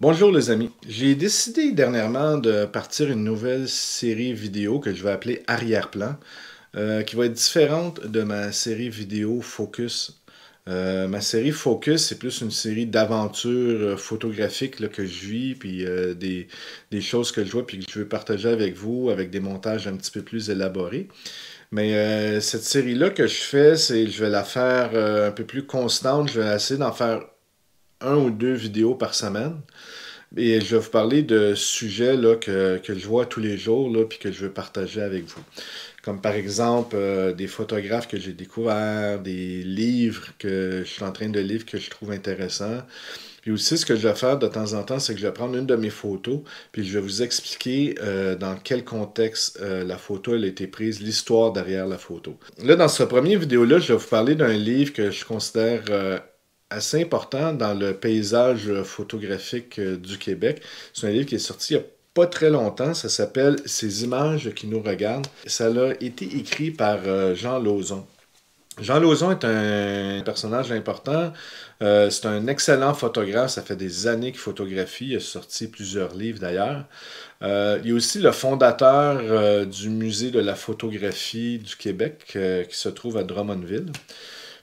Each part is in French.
Bonjour les amis, j'ai décidé dernièrement de partir une nouvelle série vidéo que je vais appeler Arrière-plan, euh, qui va être différente de ma série vidéo Focus. Euh, ma série Focus, c'est plus une série d'aventures euh, photographiques que je vis, puis des, des, choses que je vois, puis que je veux partager avec vous, avec des montages un petit peu plus élaborés. Mais euh, cette série-là que je fais, c'est je vais la faire euh, un peu plus constante. Je vais essayer d'en faire un ou deux vidéos par semaine. Et je vais vous parler de sujets là, que, que, je vois tous les jours, là, puis que je veux partager avec vous. Comme par exemple euh, des photographes que j'ai découverts, des livres que je suis en train de lire que je trouve intéressants. Puis aussi, ce que je vais faire de temps en temps, c'est que je vais prendre une de mes photos, puis je vais vous expliquer euh, dans quel contexte euh, la photo elle a été prise, l'histoire derrière la photo. Là, dans ce premier vidéo-là, je vais vous parler d'un livre que je considère assez important dans le paysage photographique euh, du Québec. C'est un livre qui est sorti il n'y a pas très longtemps. Ça s'appelle Ces images qui nous regardent. Ça a été écrit par euh, Jean Lauzon. Jean Lauzon est un personnage important. Euh, c'est un excellent photographe. Ça fait des années qu'il photographie. Il a sorti plusieurs livres d'ailleurs. il est aussi le fondateur du musée de la photographie du Québec qui se trouve à Drummondville.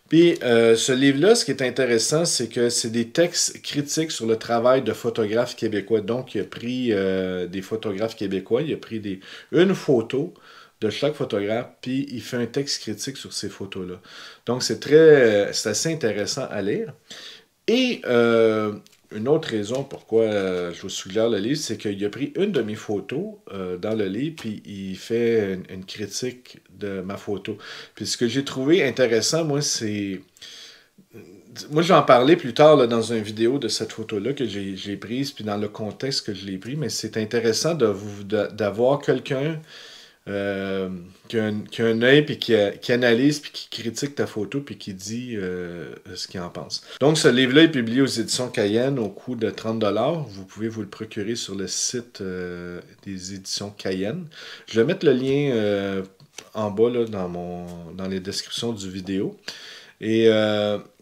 Puis euh, ce livre-là, ce qui est intéressant, c'est que c'est des textes critiques sur le travail de photographes québécois. Donc, il a pris euh, des photographes québécois, il a pris des, une photo de chaque photographe, puis il fait un texte critique sur ces photos-là. Donc, c'est très, euh, c'est assez intéressant à lire. Et une autre raison pourquoi euh, je vous suggère le livre, c'est qu'il a pris une de mes photos euh, dans le livre, puis il fait une, critique de ma photo. Puis ce que j'ai trouvé intéressant, moi, c'est... Moi, je vais en parler plus tard dans une vidéo de cette photo-là que j'ai prise, puis dans le contexte que je l'ai pris, mais c'est intéressant d'avoir quelqu'un euh, qui, a un, œil, puis euh, qui, analyse, puis qui critique ta photo, puis qui dit euh, ce qu'il en pense. Donc, ce livre-là est publié aux éditions Cayenne au coût de 30$. Vous pouvez vous le procurer sur le site des éditions Cayenne. Je vais mettre le lien en bas là, dans, mon, dans les descriptions du vidéo. Et,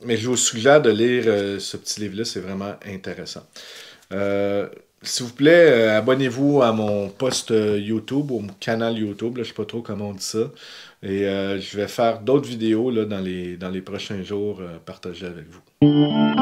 mais je vous suggère de lire ce petit livre-là, c'est vraiment intéressant. S'il vous plaît, euh, abonnez-vous à mon poste euh, YouTube, au canal YouTube, je ne sais pas trop comment on dit ça. Et euh, je vais faire d'autres vidéos là, dans, les, dans les prochains jours, partager partagées avec vous.